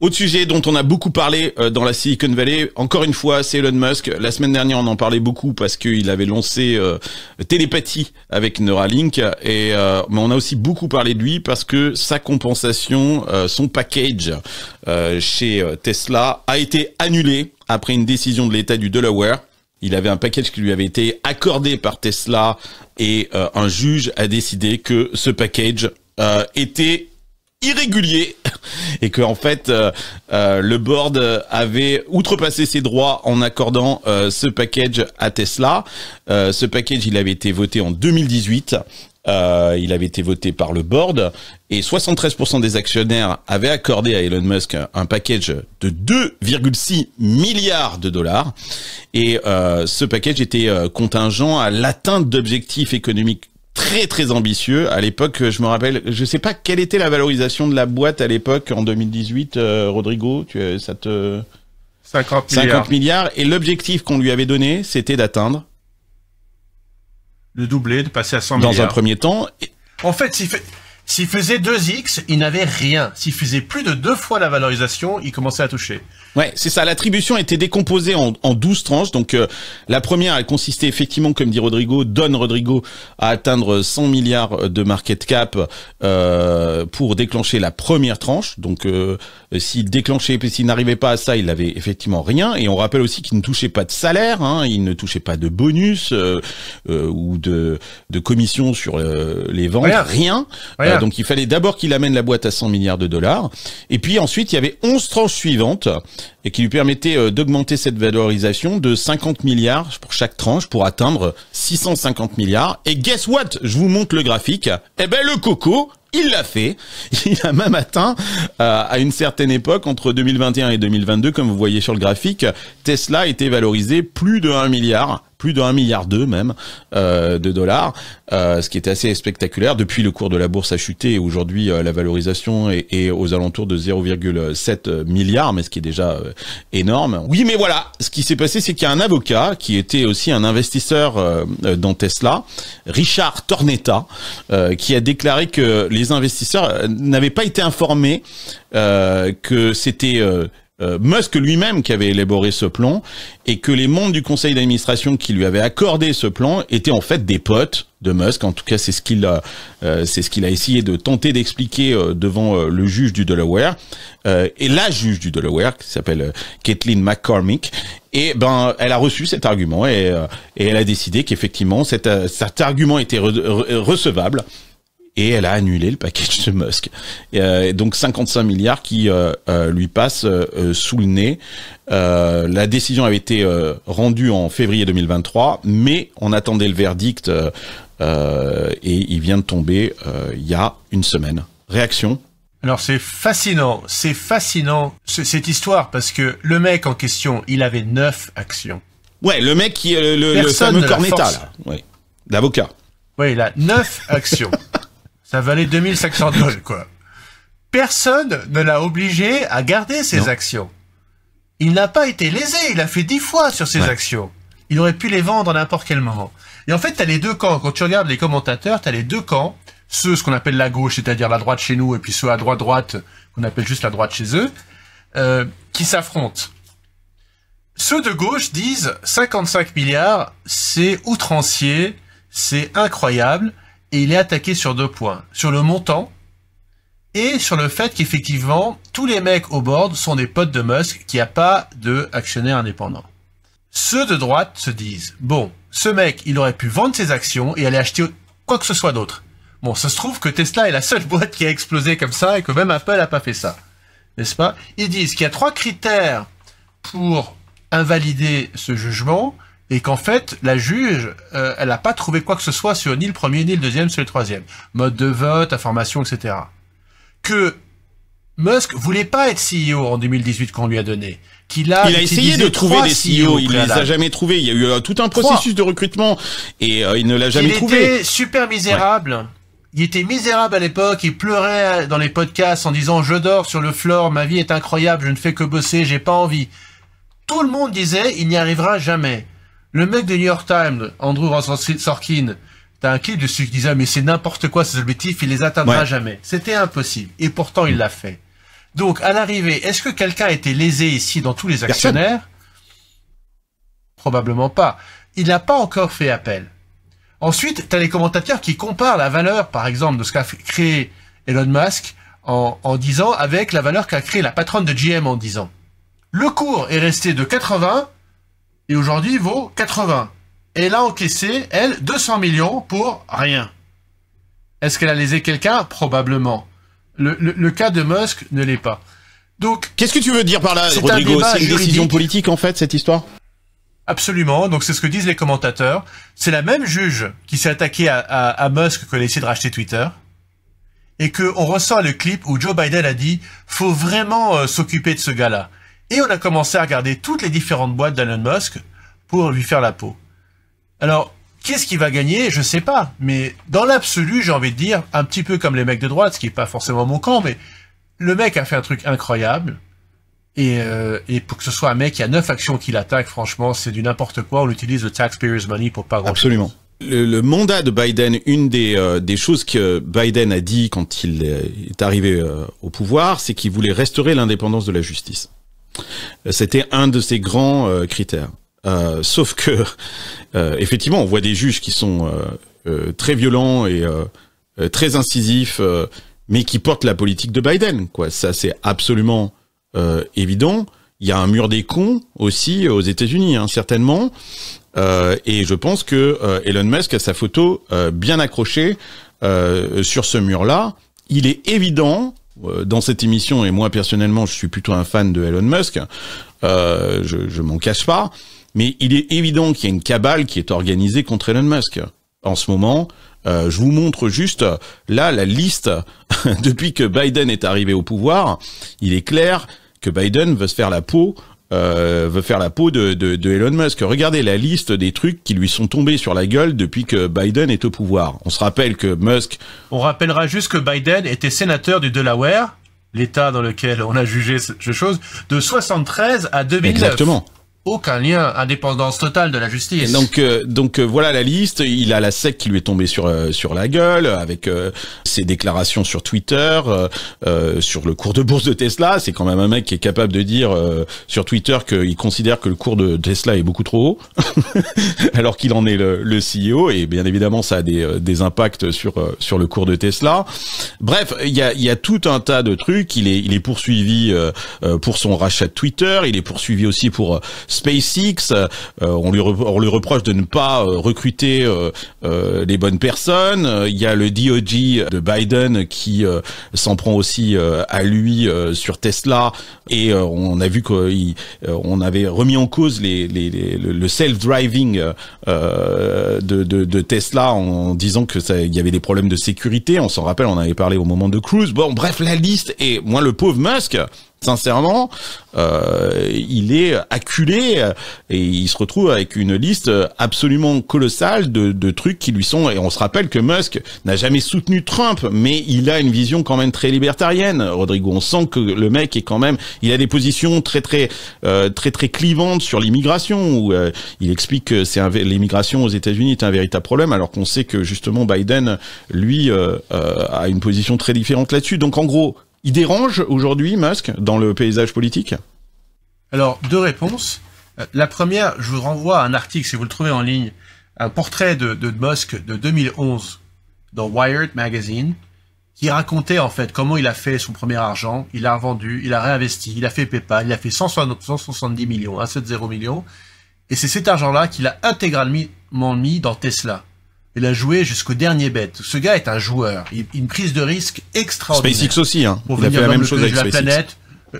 Autre sujet dont on a beaucoup parlé euh, dans la Silicon Valley, encore une fois, c'est Elon Musk. La semaine dernière, on en parlait beaucoup parce qu'il avait lancé euh, télépathie avec Neuralink, et euh, mais on a aussi beaucoup parlé de lui parce que sa compensation, son package chez Tesla a été annulé après une décision de l'État du Delaware. Il avait un package qui lui avait été accordé par Tesla et un juge a décidé que ce package était irrégulier et que en fait euh, euh, le board avait outrepassé ses droits en accordant euh, ce package à Tesla. ce package il avait été voté en 2018. il avait été voté par le board et 73% des actionnaires avaient accordé à Elon Musk un package de 2,6 milliards de dollars. Et ce package était contingent à l'atteinte d'objectifs économiques très très ambitieux. À l'époque, je me rappelle, je sais pas quelle était la valorisation de la boîte à l'époque en 2018, euh, Rodrigo, tu, euh, ça te 50 milliards. 50 milliards et l'objectif qu'on lui avait donné, c'était d'atteindre de doubler, de passer à 100 milliards. Dans un premier temps. En fait, s'il fait s'il faisait 2x, il n'avait rien. S'il faisait plus de deux fois la valorisation, il commençait à toucher. Ouais, c'est ça. L'attribution était décomposée en, en 12 tranches. Donc euh, la première, elle consistait effectivement, comme dit Rodrigo, donne Rodrigo à atteindre 100 milliards de market cap euh, pour déclencher la première tranche. Donc euh, s'il déclenchait, s'il n'arrivait pas à ça, il n'avait effectivement rien. Et on rappelle aussi qu'il ne touchait pas de salaire, hein. il ne touchait pas de bonus euh, ou de, de commission sur les ventes, rien donc il fallait d'abord qu'il amène la boîte à 100 milliards de dollars. Et puis ensuite, il y avait 11 tranches suivantes et qui lui permettaient euh, d'augmenter cette valorisation de 50 milliards pour chaque tranche pour atteindre 650 milliards. Et guess what Je vous montre le graphique. Eh ben le coco, il l'a fait. Il a même atteint, euh, à une certaine époque, entre 2021 et 2022, comme vous voyez sur le graphique, Tesla était valorisé plus de 1 milliard plus de milliard d'eux même euh, de dollars, euh, ce qui est assez spectaculaire. Depuis, le cours de la bourse a chuté aujourd'hui, euh, la valorisation est, est, aux alentours de 0,7 milliard, mais ce qui est déjà énorme. Oui, mais voilà, ce qui s'est passé, c'est qu'il y a un avocat qui était aussi un investisseur dans Tesla, Richard Tornetta, qui a déclaré que les investisseurs n'avaient pas été informés que c'était euh, Musk lui-même qui avait élaboré ce plan et que les membres du conseil d'administration qui lui avaient accordé ce plan étaient en fait des potes de Musk. En tout cas, c'est ce qu'il a, euh, c'est ce qu'il a essayé de tenter d'expliquer euh, devant le juge du Delaware et la juge du Delaware qui s'appelle Kathleen McCormick. Et ben, elle a reçu cet argument et, et elle a décidé qu'effectivement cet, argument était recevable et elle a annulé le package de Musk. Euh, donc 55 milliards qui euh, euh, lui passent sous le nez. la décision avait été rendue en février 2023, mais on attendait le verdict et il vient de tomber il y a une semaine. Réaction alors c'est fascinant, c'est fascinant cette histoire parce que le mec en question, il avait neuf actions. Ouais, le mec qui est le, le fameux l'avocat. Oui, il a neuf actions. Ça valait 2500 dollars, quoi. Personne ne l'a obligé à garder ses actions. Il n'a pas été lésé, il a fait dix fois sur ses actions. Il aurait pu les vendre à n'importe quel moment. Et en fait, t'as les deux camps. Quand tu regardes les commentateurs, as les deux camps. Ceux, ce qu'on appelle la gauche, c'est-à-dire la droite chez nous, et puis ceux à droite droite, qu'on appelle juste la droite chez eux, euh, qui s'affrontent. Ceux de gauche disent 55 milliards, c'est outrancier, c'est incroyable, et il est attaqué sur deux points. Sur le montant et sur le fait qu'effectivement, tous les mecs au board sont des potes de Musk, qui a pas de actionnaire indépendant. Ceux de droite se disent, bon, ce mec, il aurait pu vendre ses actions et aller acheter quoi que ce soit d'autre. Bon, ça se trouve que Tesla est la seule boîte qui a explosé comme ça et que même Apple n'a pas fait ça. N'est-ce pas Ils disent qu'il y a trois critères pour invalider ce jugement et qu'en fait, la juge, euh, elle n'a pas trouvé quoi que ce soit sur ni le premier, ni le deuxième, sur le troisième. Mode de vote, information, etc. Que Musk voulait pas être CEO en 2018 qu'on lui a donné. Qu'il a, il a essayé de trouver des CEO, e il les a jamais trouvés. Il y a eu euh, tout un processus de recrutement et euh, il ne l'a jamais trouvé. Il était super misérable. Il était misérable à l'époque, il pleurait dans les podcasts en disant je dors sur le floor, ma vie est incroyable, je ne fais que bosser, j'ai pas envie. Tout le monde disait il n'y arrivera jamais. Le mec de New York Times, Andrew Sorkin, t'as un clip dessus qui disait mais c'est n'importe quoi ces objectifs, il les atteindra jamais. C'était impossible. Et pourtant, il l'a fait. Donc, à l'arrivée, est-ce que quelqu'un a été lésé ici dans tous les actionnaires Probablement pas. Il n'a pas encore fait appel. Ensuite, t'as les commentateurs qui comparent la valeur, par exemple, de ce qu'a créé Elon Musk en, en 10 ans avec la valeur qu'a créé la patronne de GM en 10 ans. Le cours est resté de 80 et aujourd'hui vaut 80. Et elle a encaissé, elle, 200 millions pour rien. Est-ce qu'elle a lésé quelqu'un Probablement. Le, cas de Musk ne l'est pas. Donc, qu'est-ce que tu veux dire par là, Rodrigo C'est une décision politique en fait cette histoire Absolument. Donc c'est ce que disent les commentateurs. C'est la même juge qui s'est attaquée à, Musk à, Musk que l'essai de racheter Twitter, et que on ressent le clip où Joe Biden a dit faut vraiment euh, s'occuper de ce gars-là. Et on a commencé à regarder toutes les différentes boîtes d'Elon Musk pour lui faire la peau. Alors, qu'est-ce qui va gagner Je sais pas. Mais dans l'absolu, j'ai envie de dire, un petit peu comme les mecs de droite, ce qui n'est pas forcément mon camp, mais le mec a fait un truc incroyable. Et, euh, pour que ce soit un mec y a neuf actions qu'il attaque. franchement, c'est du n'importe quoi. On utilise le taxpayer's money pour pas grand Absolument. Le, mandat de Biden, une euh, des, choses que Biden a dit quand il est arrivé euh, au pouvoir, c'est qu'il voulait restaurer l'indépendance de la justice. C'était un de ses grands euh, critères. Euh, sauf que, euh, effectivement, on voit des juges qui sont très violents et très incisifs, mais qui portent la politique de Biden. Quoi. Ça, c'est absolument évident. Il y a un mur des cons aussi aux États-Unis, hein, certainement. et je pense que Elon Musk a sa photo bien accrochée sur ce mur-là. Il est évident euh, dans cette émission, et moi personnellement, je suis plutôt un fan de Elon Musk, euh, je, je m'en cache pas, mais il est évident qu'il y a une cabale qui est organisée contre Elon Musk. En ce moment, euh, je vous montre juste là la liste depuis que Biden est arrivé au pouvoir. Il est clair que Biden veut se faire la peau euh, veut faire la peau de, Elon Musk. Regardez la liste des trucs qui lui sont tombés sur la gueule depuis que Biden est au pouvoir. On se rappelle que Musk... On rappellera juste que Biden était sénateur du Delaware, l'État dans lequel on a jugé cette chose, de 73 à 2009. Exactement aucun lien, indépendance totale de la justice. donc, euh, donc euh, voilà la liste. Il a la SEC qui lui est tombée sur euh, sur la gueule avec ses déclarations sur Twitter, sur le cours de bourse de Tesla. C'est quand même un mec qui est capable de dire sur Twitter qu'il considère que le cours de Tesla est beaucoup trop haut, alors qu'il en est le, le, CEO. Et bien évidemment, ça a des, des impacts sur sur le cours de Tesla. Bref, il y a il y a tout un tas de trucs. Il est il est poursuivi pour son rachat de Twitter. Il est poursuivi aussi pour SpaceX, euh, euh, on lui, on, reproche de ne pas euh, recruter les bonnes personnes. Il y a le DOJ de Biden qui s'en prend aussi à lui sur Tesla. Et on a vu qu'on avait remis en cause les, le self-driving de, Tesla en disant que ça, il y avait des problèmes de sécurité. On s'en rappelle, on avait parlé au moment de Cruise. Bon, bref, la liste. est. moins le pauvre Musk, sincèrement, euh, il est acculé euh, et il se retrouve avec une liste absolument colossale de, trucs qui lui sont. Et on se rappelle que Musk n'a jamais soutenu Trump, mais il a une vision quand même très libertarienne. Rodrigo, on sent que le mec est quand même, il a des positions très très euh, très très clivantes sur l'immigration où il explique que c'est l'immigration aux États-Unis est un véritable problème, alors qu'on sait que justement Biden, lui, a une position très différente là-dessus. Donc en gros, il dérange aujourd'hui, Musk, dans le paysage politique Alors, deux réponses. Euh, la première, je vous renvoie à un article, si vous le trouvez en ligne, un portrait de, Musk de 2011 dans Wired Magazine, qui racontait en fait comment il a fait son premier argent, il a vendu, il a réinvesti, il a fait PayPal, il a fait 170 millions, 170 millions, et c'est cet argent-là qu'il a intégralement mis dans Tesla. Il a joué jusqu'au dernier bête. Ce gars est un joueur. une prise de risque extraordinaire. SpaceX aussi, hein. il a fait la même chose avec la planète. Euh,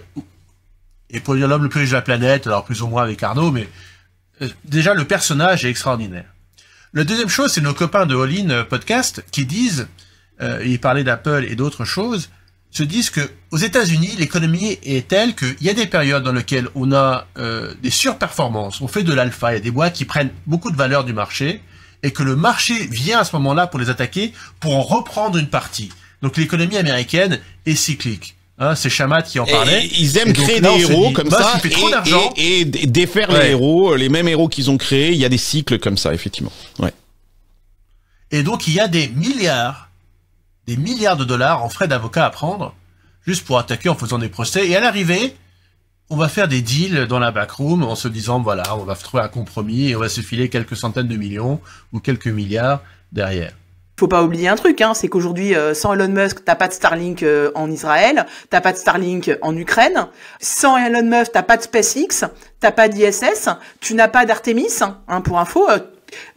et pour dire l'homme le plus riche de la planète, alors plus ou moins avec Arnaud, mais euh, déjà le personnage est extraordinaire. La deuxième chose, c'est nos copains de All In euh, Podcast qui disent, euh, ils parlaient d'Apple et d'autres choses, se disent que aux États-Unis, l'économie est telle qu'il y a des périodes dans lesquelles on a des surperformances, on fait de l'alpha, il y a des boîtes qui prennent beaucoup de valeur du marché, et que le marché vient à ce moment-là pour les attaquer, pour en reprendre une partie. Donc l'économie américaine est cyclique. Hein, c'est Shamat qui en parlait. ils aiment créer des héros comme bah, ça et, défaire les héros, euh, les mêmes héros qu'ils ont créés. Il y a des cycles comme ça, effectivement. Et donc il y a des milliards, des milliards de dollars en frais d'avocat à prendre, juste pour attaquer en faisant des procès. Et à l'arrivée, on va faire des deals dans la backroom en se disant voilà, on va trouver un compromis et on va se filer quelques centaines de millions ou quelques milliards derrière. Faut pas oublier un truc, hein, c'est qu'aujourd'hui, euh, sans Elon Musk, t'as pas de Starlink euh, en Israël, t'as pas de Starlink en Ukraine. Sans Elon Musk, t'as pas de SpaceX, t'as pas d'ISS, tu n'as pas d'Artemis. Hein, pour info, euh,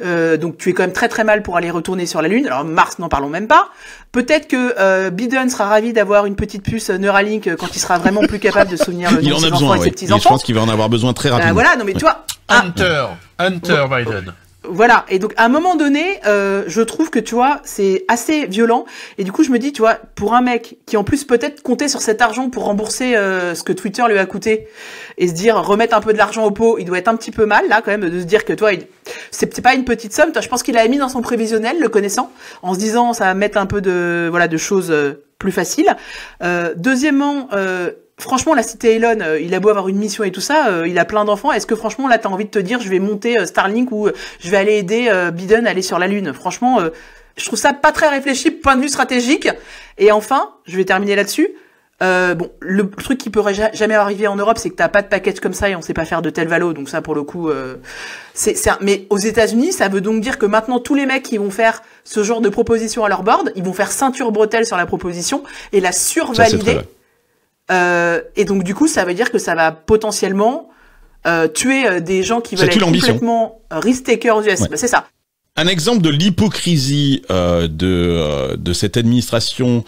euh, donc tu es quand même très très mal pour aller retourner sur la Lune. Alors Mars, n'en parlons même pas. Peut-être que euh, Biden sera ravi d'avoir une petite puce euh, Neuralink quand il sera vraiment plus capable de souvenir de ses enfants et ses petits-enfants. Je pense qu'il va en avoir besoin très rapidement. voilà, non mais toi, ah. Hunter, Hunter Biden. Voilà, et donc à un moment donné, euh, je trouve que tu vois, c'est assez violent. Et du coup, je me dis, tu vois, pour un mec qui en plus peut-être comptait sur cet argent pour rembourser euh, ce que Twitter lui a coûté et se dire remettre un peu de l'argent au pot, il doit être un petit peu mal là quand même de se dire que toi, il... c'est pas une petite somme. Toi, je pense qu'il a mis dans son prévisionnel, le connaissant, en se disant ça va mettre un peu de voilà de choses euh, plus faciles. deuxièmement, franchement, la cité Elon, euh, il a beau avoir une mission et tout ça, euh, il a plein d'enfants. Est-ce que franchement, là, t'as envie de te dire, je vais monter euh, Starlink ou je vais aller aider Biden à aller sur la Lune Franchement, je trouve ça pas très réfléchi, point de vue stratégique. Et enfin, je vais terminer là-dessus. bon, le truc qui pourrait jamais arriver en Europe, c'est que t'as pas de package comme ça et on sait pas faire de tel valo. Donc ça, pour le coup, c'est Mais aux États-Unis, ça veut donc dire que maintenant tous les mecs qui vont faire ce genre de proposition à leur board, ils vont faire ceinture bretelle sur la proposition et la survalider. Euh, et donc du coup, ça veut dire que ça va potentiellement euh, tuer euh, des gens qui veulent être complètement risk takers aux US. Bah, c'est ça. Un exemple de l'hypocrisie de, cette administration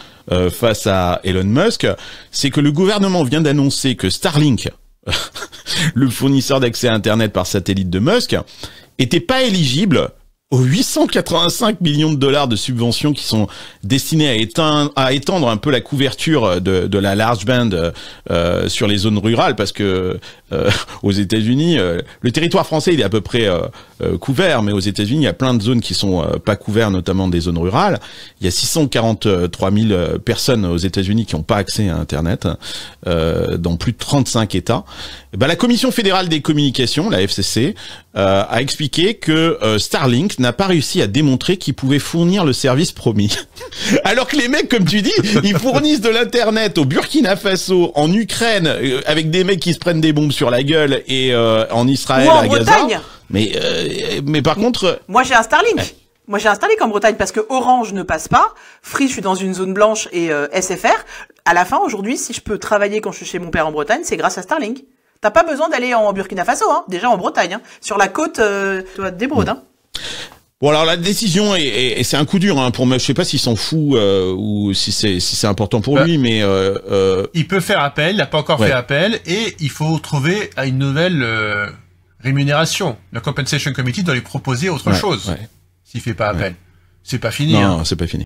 face à Elon Musk, c'est que le gouvernement vient d'annoncer que Starlink, le fournisseur d'accès à Internet par satellite de Musk, n'était pas éligible aux 885 millions de dollars de subventions qui sont destinées à, étendre un peu la couverture de, la large band euh, euh, sur les zones rurales, parce que euh, aux États-Unis, le territoire français il est à peu près couvert, mais aux États-Unis, il y a plein de zones qui sont pas couvertes, notamment des zones rurales. Il y a 643 000 personnes aux États-Unis qui n'ont pas accès à Internet dans plus de 35 États. Eh ben, la Commission fédérale des communications, la FCC, euh, a expliqué que euh, Starlink n'a pas réussi à démontrer qu'il pouvait fournir le service promis. Alors que les mecs, comme tu dis, ils fournissent de l'internet au Burkina Faso, en Ukraine, euh, avec des mecs qui se prennent des bombes sur la gueule, et euh, en Israël, Ou en à Bretagne. Gaza. Mais mais par contre, moi j'ai un Starlink. Moi, j'ai un Starlink en Bretagne parce que Orange ne passe pas, Free, je suis dans une zone blanche et SFR. À la fin, aujourd'hui, si je peux travailler quand je suis chez mon père en Bretagne, c'est grâce à Starlink. T'as pas besoin d'aller en Burkina Faso, hein, déjà en Bretagne, hein. sur la côte euh, des Brodes. Bon alors la décision et c'est un coup dur hein, pour moi. je sais pas s'il s'en fout euh, ou si c'est si c'est important pour bah, lui mais euh, il peut faire appel il n'a pas encore fait appel et il faut trouver une nouvelle rémunération le compensation committee doit lui proposer autre chose s'il ne fait pas appel c'est pas fini non, hein. non c'est pas fini